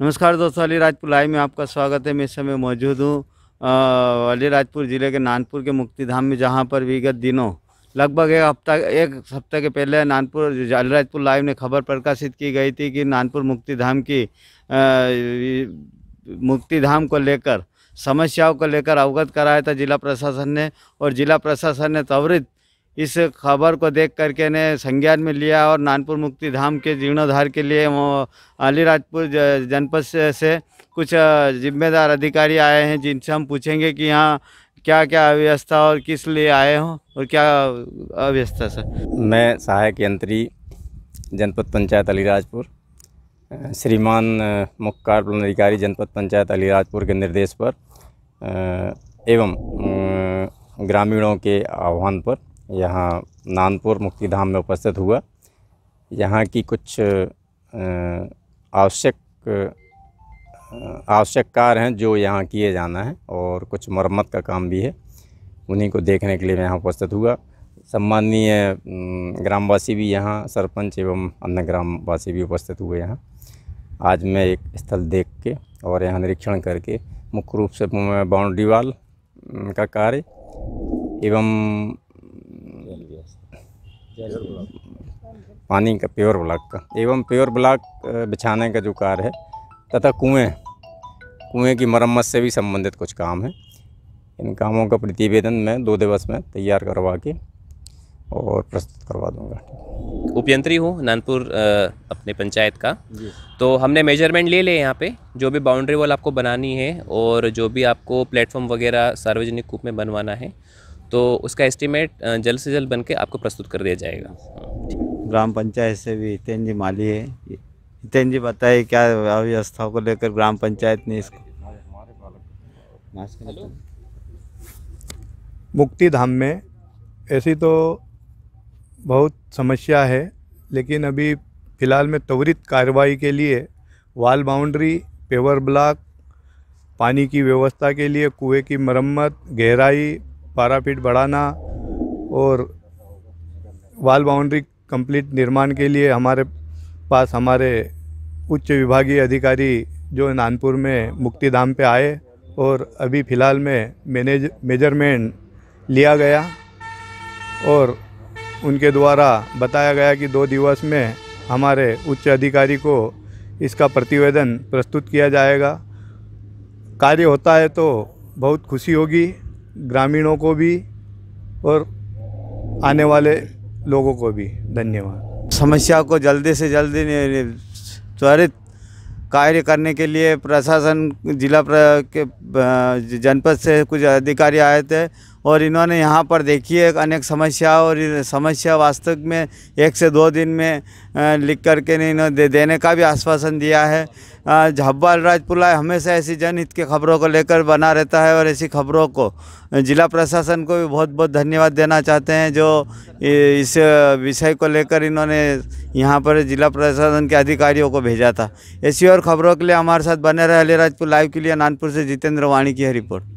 नमस्कार दोस्तों अली राजपुर लाइव में आपका स्वागत है मैं इस समय मौजूद हूँ अली राजपुर ज़िले के नानपुर के मुक्तिधाम में जहाँ पर विगत दिनों लगभग एक हफ्ता एक हफ्ते के पहले नानपुर अलीराजपुर लाइव ने खबर प्रकाशित की गई थी कि नानपुर मुक्तिधाम की मुक्तिधाम को लेकर समस्याओं को लेकर अवगत कराया था जिला प्रशासन ने और जिला प्रशासन ने त्वरित इस खबर को देख करके ने संज्ञान में लिया और नानपुर मुक्ति धाम के जीर्णोद्धार के लिए अलीराजपुर जनपद से कुछ जिम्मेदार अधिकारी आए हैं जिनसे हम पूछेंगे कि यहाँ क्या क्या अव्यवस्था और किस लिए आए हो और क्या अव्यवस्था सर मैं सहायक यंत्री जनपद पंचायत अलीराजपुर श्रीमान मुख्य कार्यपालन अधिकारी जनपद पंचायत अलीराजपुर के निर्देश पर एवं ग्रामीणों के आह्वान पर यहाँ नानपुर मुक्ति धाम में उपस्थित हुआ यहाँ की कुछ आवश्यक आवश्यक कार्य हैं जो यहाँ किए जाना है और कुछ मरम्मत का काम भी है उन्हीं को देखने के लिए मैं यहाँ उपस्थित हुआ सम्माननीय ग्रामवासी भी यहाँ सरपंच एवं अन्य ग्रामवासी भी उपस्थित हुए यहाँ आज मैं एक स्थल देख के और यहाँ निरीक्षण करके मुख्य रूप से बाउंड्री वाल का कार्य एवं पानी का प्योर ब्लॉक का एवं प्योर ब्लॉक बिछाने का जो कार्य है तथा कुएँ कुएँ की मरम्मत से भी संबंधित कुछ काम है इन कामों का प्रतिवेदन मैं दो दिवस में तैयार करवा के और प्रस्तुत करवा दूंगा उपयंत्री हूँ नानपुर अपने पंचायत का तो हमने मेजरमेंट ले लिया यहाँ पे जो भी बाउंड्री वॉल आपको बनानी है और जो भी आपको प्लेटफॉर्म वगैरह सार्वजनिक कूप में बनवाना है तो उसका एस्टीमेट जल्द से जल्द बन के आपको प्रस्तुत कर दिया जाएगा ग्राम पंचायत से भी हितेन जी माली है हितेन जी बताइए क्या अव्यवस्थाओं को लेकर ग्राम पंचायत ने इसको मुक्ति धाम में ऐसी तो बहुत समस्या है लेकिन अभी फ़िलहाल में त्वरित कार्रवाई के लिए वाल बाउंड्री पेवर ब्लॉक पानी की व्यवस्था के लिए कुएं की मरम्मत गहराई पारा पीट बढ़ाना और वाल बाउंड्री कंप्लीट निर्माण के लिए हमारे पास हमारे उच्च विभागीय अधिकारी जो नानपुर में मुक्ति धाम पे आए और अभी फ़िलहाल में मैनेज मेजरमेंट लिया गया और उनके द्वारा बताया गया कि दो दिवस में हमारे उच्च अधिकारी को इसका प्रतिवेदन प्रस्तुत किया जाएगा कार्य होता है तो बहुत खुशी होगी ग्रामीणों को भी और आने वाले लोगों को भी धन्यवाद समस्या को जल्दी से जल्दी त्वरित कार्य करने के लिए प्रशासन जिला प्र, के जनपद से कुछ अधिकारी आए थे और इन्होंने यहाँ पर देखी है अनेक समस्या और समस्या वास्तविक में एक से दो दिन में लिख करके इन्होंने दे, देने का भी आश्वासन दिया है झब्बाल राजपुला हमेशा ऐसी जनहित की खबरों को लेकर बना रहता है और ऐसी खबरों को जिला प्रशासन को भी बहुत बहुत धन्यवाद देना चाहते हैं जो इस विषय को लेकर इन्होंने यहाँ पर जिला प्रशासन के अधिकारियों को भेजा था ऐसी और खबरों के लिए हमारे साथ बने रहे अलीराजपुर लाइव के लिए नानपुर से जितेंद्र वाणी की है रिपोर्ट